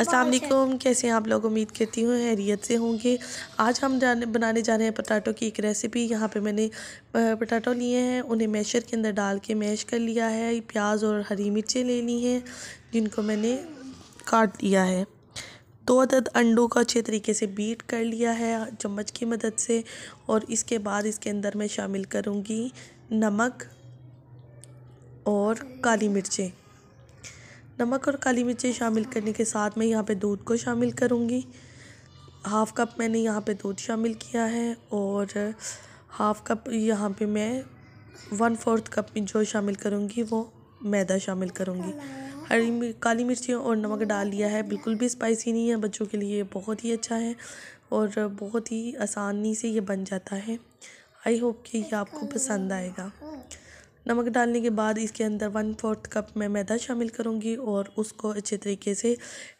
असलम कैसे हैं आप लोग उम्मीद करती हूँ हैरियत से होंगे आज हम जाने बनाने जा रहे हैं पटाटो की एक रेसिपी यहाँ पे मैंने पटाटो लिए हैं उन्हें मैशर के अंदर डाल के मैश कर लिया है प्याज और हरी मिर्चें ले ली हैं जिनको मैंने काट लिया है दो अदद अंडों को अच्छे तरीके से बीट कर लिया है चम्मच की मदद से और इसके बाद इसके अंदर मैं शामिल करूँगी नमक और काली मिर्चें नमक और काली मिर्ची शामिल करने के साथ मैं यहाँ पे दूध को शामिल करूँगी हाफ़ कप मैंने यहाँ पे दूध शामिल किया है और हाफ़ कप यहाँ पे मैं वन फोर्थ कप में जो शामिल करूँगी वो मैदा शामिल करूँगी हरी काली मिर्ची और नमक डाल लिया है बिल्कुल भी स्पाइसी नहीं है बच्चों के लिए बहुत ही अच्छा है और बहुत ही आसानी से ये बन जाता है आई होप कि ये आपको पसंद आएगा नमक डालने के बाद इसके अंदर वन फोर्थ कप मैं मैदा शामिल करूँगी और उसको अच्छे तरीके से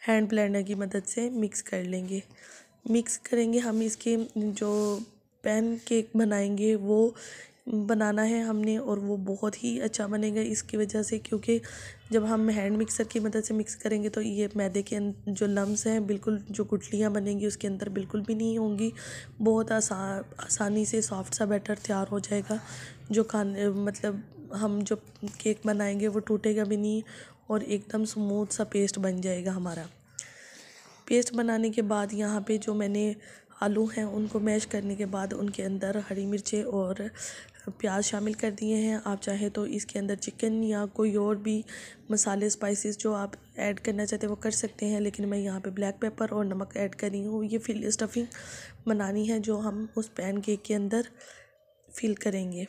हैंड ब्लेंडर की मदद से मिक्स कर लेंगे मिक्स करेंगे हम इसके जो पैन केक बनाएंगे वो बनाना है हमने और वो बहुत ही अच्छा बनेगा इसकी वजह से क्योंकि जब हम हैंड मिक्सर की मदद से मिक्स करेंगे तो ये मैदे के अं-, जो लम्स हैं बिल्कुल जो गुटलियाँ बनेंगी उसके अंदर बिल्कुल भी नहीं होंगी बहुत आसान आसानी से सॉफ्ट सा बैटर तैयार हो जाएगा जो खाने मतलब हम जो केक बनाएंगे वो टूटेगा भी नहीं और एकदम स्मूथ सा पेस्ट बन जाएगा हमारा पेस्ट बनाने के बाद यहाँ पे जो मैंने आलू हैं उनको मैश करने के बाद उनके अंदर हरी मिर्चें और प्याज शामिल कर दिए हैं आप चाहे तो इसके अंदर चिकन या कोई और भी मसाले स्पाइसेस जो आप ऐड करना चाहते हैं वो कर सकते हैं लेकिन मैं यहाँ पे ब्लैक पेपर और नमक ऐड कर रही हूँ ये फिल स्टफिंग बनानी है जो हम उस पैन केक के अंदर फिल करेंगे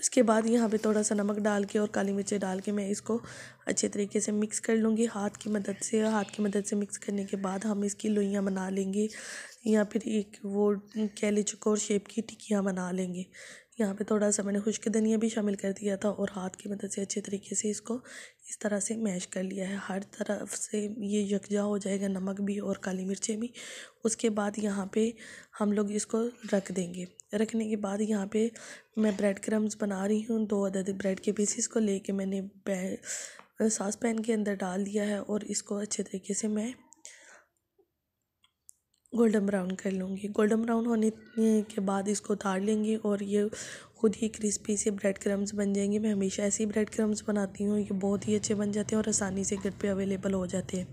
इसके बाद यहाँ पे थोड़ा सा नमक डाल के और काली मिर्ची डाल के मैं इसको अच्छे तरीके से मिक्स कर लूँगी हाथ की मदद से हाथ की मदद से मिक्स करने के बाद हम इसकी लोइयाँ बना लेंगे या फिर एक वो कैली चकोर शेप की टिकियाँ बना लेंगे यहाँ पे थोड़ा सा मैंने खुश्क धनिया भी शामिल कर दिया था और हाथ की मदद से अच्छे तरीके से इसको इस तरह से मैश कर लिया है हर तरफ से ये यकजा हो जाएगा नमक भी और काली मिर्चें भी उसके बाद यहाँ पे हम लोग इसको रख देंगे रखने के बाद यहाँ पे मैं ब्रेड क्रम्स बना रही हूँ दो अदद ब्रेड के पीसीस को लेके मैंने सास पैन के अंदर डाल दिया है और इसको अच्छे तरीके से मैं गोल्डन ब्राउन कर लूँगी गोल्डन ब्राउन होने के बाद इसको उतार लेंगे और ये खुद ही क्रिस्पी से ब्रेड क्रम्स बन जाएंगे मैं हमेशा ऐसे ही ब्रेड क्रम्स बनाती हूँ ये बहुत ही अच्छे बन जाते हैं और आसानी से घर पे अवेलेबल हो जाते हैं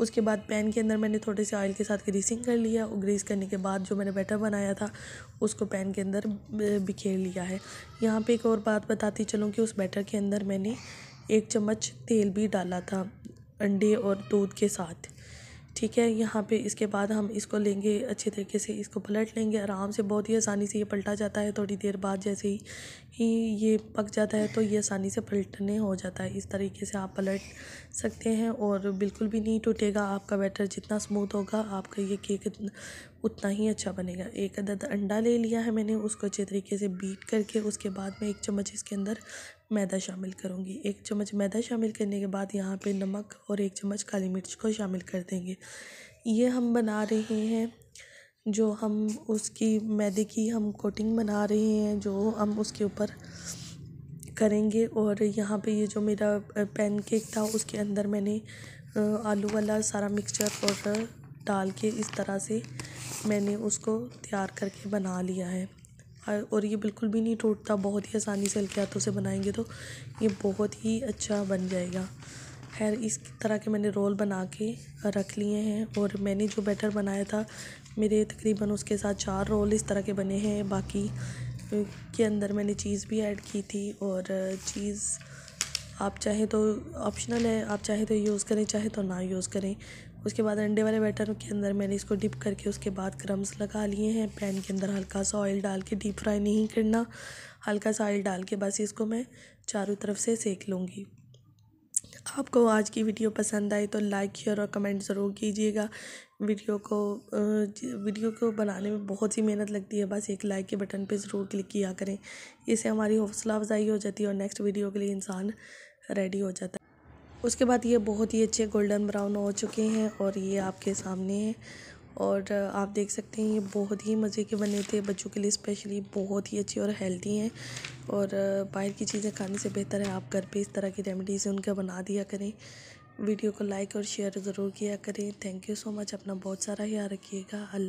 उसके बाद पैन के अंदर मैंने थोड़े से ऑयल के साथ ग्रीसिंग कर लिया और ग्रीस करने के बाद जो मैंने बैटर बनाया था उसको पैन के अंदर बिखेर लिया है यहाँ पर एक और बात बताती चलूँ कि उस बैटर के अंदर मैंने एक चम्मच तेल भी डाला था अंडे और दूध के साथ ठीक है यहाँ पे इसके बाद हम इसको लेंगे अच्छे तरीके से इसको पलट लेंगे आराम से बहुत ही आसानी से ये पलटा जाता है थोड़ी देर बाद जैसे ही ही ये पक जाता है तो ये आसानी से पलटने हो जाता है इस तरीके से आप पलट सकते हैं और बिल्कुल भी नहीं टूटेगा आपका बैटर जितना स्मूथ होगा आपका ये केक उतना ही अच्छा बनेगा एक अदद अंडा ले लिया है मैंने उसको अच्छे तरीके से बीट करके उसके बाद मैं एक चम्मच इसके अंदर मैदा शामिल करूँगी एक चम्मच मैदा शामिल करने के बाद यहाँ पर नमक और एक चम्मच काली मिर्च को शामिल कर देंगे ये हम बना रहे हैं जो हम उसकी मैदे की हम कोटिंग बना रहे हैं जो हम उसके ऊपर करेंगे और यहाँ पे ये जो मेरा पैनकेक था उसके अंदर मैंने आलू वाला सारा मिक्सचर और डाल के इस तरह से मैंने उसको तैयार करके बना लिया है और ये बिल्कुल भी नहीं टूटता बहुत ही आसानी से हल्के हाथों से बनाएंगे तो ये बहुत ही अच्छा बन जाएगा खैर इस तरह के मैंने रोल बना के रख लिए हैं और मैंने जो बैटर बनाया था मेरे तकरीबन उसके साथ चार रोल इस तरह के बने हैं बाकी के अंदर मैंने चीज़ भी ऐड की थी और चीज़ आप चाहें तो ऑप्शनल है आप चाहें तो यूज़ करें चाहे तो ना यूज़ करें उसके बाद अंडे वाले बैटर के अंदर मैंने इसको डिप करके उसके बाद क्रम्स लगा लिए हैं पैन के अंदर हल्का सा ऑयल डाल के डीप फ्राई नहीं करना हल्का सा ऑयल डाल के बस इसको मैं चारों तरफ से सेक लूँगी आपको आज की वीडियो पसंद आए तो लाइक शेयर और कमेंट ज़रूर कीजिएगा वीडियो को वीडियो को बनाने में बहुत ही मेहनत लगती है बस एक लाइक के बटन पे ज़रूर क्लिक किया करें इससे हमारी हौसला अफजाई हो जाती है और नेक्स्ट वीडियो के लिए इंसान रेडी हो जाता है उसके बाद ये बहुत ही अच्छे गोल्डन ब्राउन हो चुके हैं और ये आपके सामने हैं और आप देख सकते हैं ये बहुत ही मज़े के बने थे बच्चों के लिए स्पेशली बहुत ही अच्छी और हेल्दी हैं और बाहर की चीज़ें खाने से बेहतर है आप घर पे इस तरह की रेमेडीज़ उनका बना दिया करें वीडियो को लाइक और शेयर ज़रूर किया करें थैंक यू सो मच अपना बहुत सारा ख्याल रखिएगा